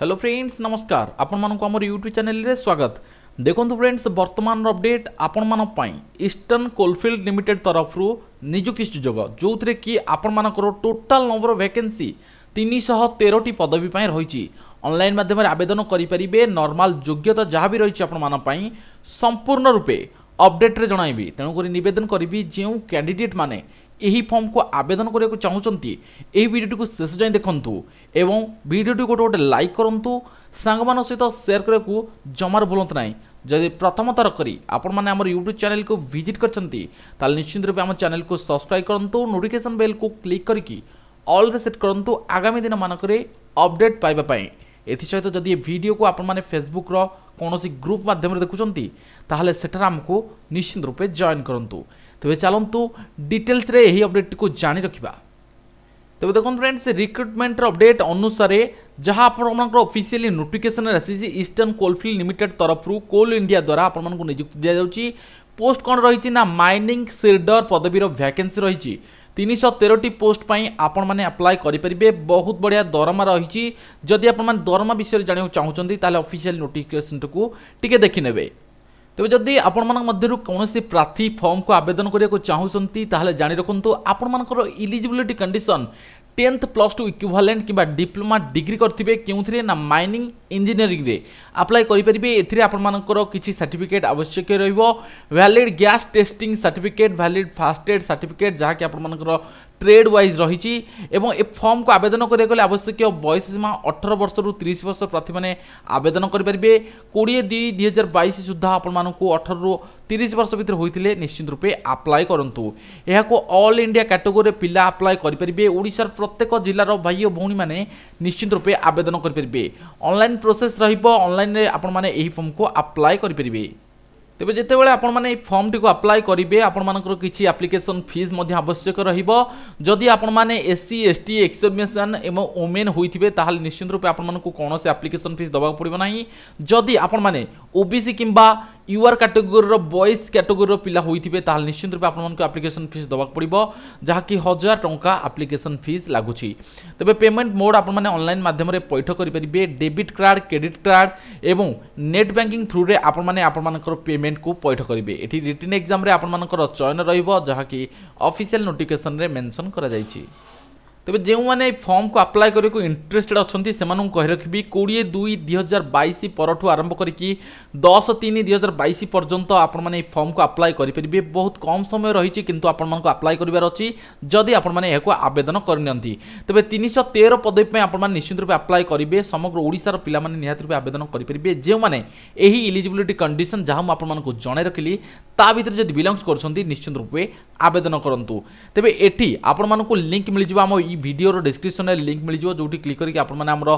hello friends নমস্কার আপনার আমার ইউট্যুব চ্যানেলে স্বাগত দেখুন ফ্রেন্ডস বর্তমান অপডেট আপনার ইষ্টর্ন কোলফিল্ড লিমিটেড তরফর নিযুক্তি সুযোগ যে কি আপনার টোটাল নম্বর ভ্যাকেন্সি তিনশহ তেরোটি পদবী পাই রয়েছে অনলাইন মাধ্যমে আবেদন করে পারে নর্মাল যোগ্যতা যা বি রয়েছে আপনার সম্পূর্ণ রূপে অপডেট্রে জনাইবি তেমক নিবেদন করবি যে ক্যাডিডেট মানে ଏହି ଫର୍ମକୁ ଆବେଦନ କରିବାକୁ ଚାହୁଁଛନ୍ତି ଏହି ଭିଡ଼ିଓଟିକୁ ଶେଷ ଯାଏଁ ଦେଖନ୍ତୁ ଏବଂ ଭିଡ଼ିଓଟି ଗୋଟେ ଗୋଟେ ଲାଇକ୍ କରନ୍ତୁ ସାଙ୍ଗମାନଙ୍କ ସହିତ ସେୟାର କରିବାକୁ ଜମାରୁ ଭୁଲନ୍ତୁ ନାହିଁ ଯଦି ପ୍ରଥମଥର କରି ଆପଣମାନେ ଆମର ୟୁଟ୍ୟୁବ୍ ଚ୍ୟାନେଲକୁ ଭିଜିଟ୍ କରିଛନ୍ତି ତାହେଲେ ନିଶ୍ଚିତ ରୂପେ ଆମ ଚ୍ୟାନେଲକୁ ସବସ୍କ୍ରାଇବ୍ କରନ୍ତୁ ନୋଟିଫିକେସନ୍ ବେଲ୍କୁ କ୍ଲିକ୍ କରିକି ଅଲ୍ରେ ସେଟ୍ କରନ୍ତୁ ଆଗାମୀ ଦିନମାନଙ୍କରେ ଅପଡ଼େଟ୍ ପାଇବା ପାଇଁ ଏଥିସହିତ ଯଦି ଏ ଭିଡ଼ିଓକୁ ଆପଣମାନେ ଫେସବୁକ୍ର কোনসি গ্রুপ মাধ্যম রে দেখুচন্তি তাহলে সেটা রামক নিশ্চিত রূপে জয়েন করন্তু তebe চালন্তু ডিটেলস রে এই আপডেট কো জানি রাখিবা তebe দেখোন ফ্রেন্ডস রিক্রুটমেন্টৰ আপডেট অনুসৰে জহা আপোনাক অফিচিয়ালি নোটিফিকেশন ৰিসিভ জি ইastern coalfield limited তৰফৰু coal india দ্বারা আপোনাক নিযুক্ত দিয়া যোচি পোস্ট କ'ଣ ରହିଛି ନା ମାଇନିଂ ସିଲ୍ଡର ପଦବୀର ଭ୍ୟାକେନ୍ସି ରହିଛି তিনশো তেরোটি পোস্ট পাই আপনার আপ্লাই করে পে বহু বড়িয়া দরমা রয়েছে যদি আপনার দরমা বিষয়ে জাঁয়া চাহুমান তাহলে অফিসিয়াল নোটিফিকেসনটি টিকি দেখি নেবে তবে যদি আপনার মধ্যে কৌশি প্রার্থী ফর্মক আবেদন করা চাহুমান তাহলে জাঁ রাখতু আপনার eligibility condition tenth plus two equivalent কিংবা ডিপ্লোমা ডিগ্রি করতে কেউথে না মাইনিং ইঞ্জিনিয়ারিংরে আপ্লাই করে এতে আপনার কিছু সার্টিফিকেট আবশ্যক রহব valid gas testing certificate valid first aid certificate যা কি আপনার ট্রেড ওয়াইজ রয়েছে এবং এ ফর্মকে আবেদন করা গেলে আবশ্যক বয়স সীমা অঠর বর্ষর তিরিশ বর্ষ প্রার্থী মানে আবেদন করে কোড়িয়ে দুই দুই হাজার বাইশ সুদ্ধা আপনার অঠর তিরিশ বর্ষ ভিতরে হয়ে নিশ্চিত রূপে আপ্লাই করতু এখন অল ইন্ডিয়া ক্যাটেগোরি পিলা আপ্লাই করে ওড়শার প্রত্যেক জেলার ভাই ও ভৌণী মানে নিশ্চিত রূপে আবেদন করে অনলাইন প্রোসেস রহব অনলাইন আপন মানে এই কু আপ্লাই করে তবে যেতবে আপনার এই ফর্মটি আপ্লাই করবে আপনার কিছু আপ্লিকেসন ফিজ আবশ্যক রহব যদি আপনার এসসি এসটি এক্সমিশন এবং ওমেন হয়ে তাহলে নিশ্চিত রূপে আপনার কৌশি আপ্লিকেসন ফিজ দেওয়া পড়ব না যদি আপনার ওবিসি কিংবা ইউআর ক্যাটেগোরির বয়েজ ক্যাটেগোরির পিলা হয়ে তাহলে নিশ্চিত রূপে আপনার আপ্লিকেশন ফিজ দেওয়া পড়ব যা কি হাজার টঙ্কা আপ্লিকেশন ফিজ লাগুছি তবে পেমেন্ট মোড আপনার অনলাইন মাধ্যমে পৈঠ করে পেয়ে ডেবিট কার্ড ক্রেডিট কার্ড এবং নেট ব্যাঙ্কিং থ্রুরে আপনার আপনার পেমেন্ট কু পৈঠ করবে এটি রিটিন এক্সাম আপনার চয়ন রহব যা কি অফিসিয়াল নোটিফিকেসন মেনশন করা যাইছি ତେବେ ଯେଉଁମାନେ ଏହି ଫର୍ମକୁ ଆପ୍ଲାଏ କରିବାକୁ ଇଣ୍ଟରେଷ୍ଟେଡ୍ ଅଛନ୍ତି ସେମାନଙ୍କୁ କହି ରଖିବି କୋଡ଼ିଏ ଦୁଇ ଦୁଇହଜାର ବାଇଶ ପରଠୁ ଆରମ୍ଭ କରିକି ଦଶ ତିନି ଦୁଇହଜାର ବାଇଶ ପର୍ଯ୍ୟନ୍ତ ଆପଣମାନେ ଏହି ଫର୍ମକୁ ଆପ୍ଲାଏ କରିପାରିବେ ବହୁତ କମ୍ ସମୟ ରହିଛି କିନ୍ତୁ ଆପଣମାନଙ୍କୁ ଆପ୍ଲାଏ କରିବାର ଅଛି ଯଦି ଆପଣମାନେ ଏହାକୁ ଆବେଦନ କରିନିଅନ୍ତି ତେବେ ତିନିଶହ ତେର ପଦବୀ ପାଇଁ ଆପଣମାନେ ନିଶ୍ଚିତ ରୂପେ ଆପ୍ଲାଏ କରିବେ ସମଗ୍ର ଓଡ଼ିଶାର ପିଲାମାନେ ନିହାତି ରୂପେ ଆବେଦନ କରିପାରିବେ ଯେଉଁମାନେ ଏହି ଇଲିଜିବିଲିଟି କଣ୍ଡିସନ୍ ଯାହା ମୁଁ ଆପଣମାନଙ୍କୁ ଜଣାଇ ରଖିଲି ତା ଭିତରେ ଯଦି ବିଲଙ୍ଗସ୍ କରୁଛନ୍ତି ନିଶ୍ଚିତ ରୂପେ ଆବେଦନ କରନ୍ତୁ ତେବେ ଏଠି ଆପଣମାନଙ୍କୁ ଲିଙ୍କ୍ ମିଳିଯିବ ଆମ ଇ ভিডিওর ডেসক্রিপশনের লিঙ্ক মিলিযোগ যেটি ক্লিক করি আপনার আমার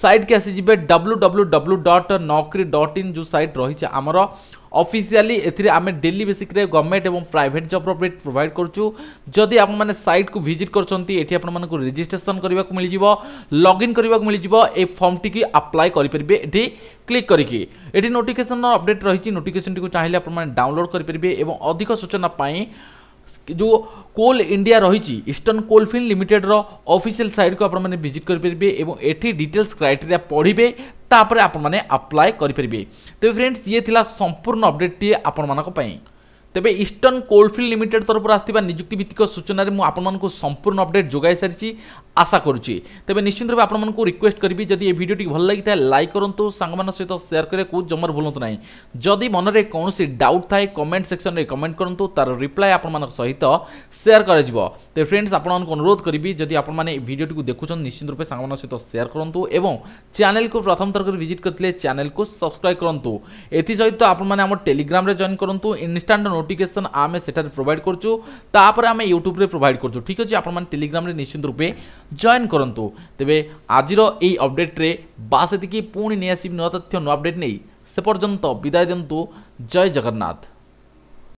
সাইটকে আসিযোগে W W W dot Naukri dot in যে সাইট রয়েছে আমার অফিসিয়ালি এতে আমি ডেলি বেসিক্রে গভর্নমেন্ট এবং প্রাইভেট জব অপডেট প্রোভাইড করছু যদি আপনার সাইটকু ভিজিট করছেন এটি আপনার রেজিষ্ট্রেসন করা মিলিযোগ লগ ইন করা মিলিযোগ এই ফর্মটি আপ্লাই করে পারবে এটি ক্লিক করি এটি নোটিফিকেসন অপডেট রয়েছে নোটিফিকেসনটি চাইলে আপনার ডাউনলোড করে পারবে এবং অধিক সূচনা পাই जो कोल इंडिया रही ईस्टर्न कोलफिल्ड लिमिटेड रफिसीआल सैट को आपने भिजिट करेंगे और ये डिटेल्स क्राइटेरिया पढ़े तापर आपने आप्लाय करेंगे तेज फ्रेंड्स ये थी संपूर्ण अपडेट आपण तेज इस्टर्न कोलफिल्ड लिमिटेड तरफ आसवा निजुक्ति भित्तिक सूचन आपंक संपूर्ण अपडेट जोगाई सारी আশা করছি তবে নিশ্চিত ভাবে আপনার রিকোয়েস্ট করবি যদি এই ভিডিওটি ভাল লাগি থাকে লাইক করতু সাংগ সহ সেয়ার করা জমার ভুলতু না যদি মনরে কৌশি ডাউট থাকে কমেন্ট সেকশনরে কমেন্ট করতু তার রিপ্লাই আপনার সহিত সেয়ার করা তো ফ্রেন্ডস আপনার অনুরোধ করবি যদি আপনার এই ভিডিওটি দেখুছেন নিশ্চিত রূপে সাংগ সহ সেয়ার করতু এবং চ্যানেলকে প্রথম থরক ভিজিট করলে চ্যানেলকে সবসক্রাইব করতু এসহিত আপনার আমার টেলিগ্রামে জয়েন করতু ইনস্টাট নোটিফিকেসন আমি সেটার প্রোভাইড করছু তাপরে আমি ইউট্যুব্রে প্রোভাইড করছু ঠিক আছে আপনার টেলিগ্রামে নিশ্চিত রূপে ଜଏନ୍ କରନ୍ତୁ ତେବେ ଆଜିର ଏହି ଅପଡ଼େଟ୍ରେ ବାସ୍ ଏତିକି ପୁଣି ନେଇ ଆସିବି ନୂଆ ତଥ୍ୟ ନୂଆ ଅପଡ଼େଟ୍ ନେଇ ସେ ପର୍ଯ୍ୟନ୍ତ ବିଦାୟ ଦିଅନ୍ତୁ ଜୟ ଜଗନ୍ନାଥ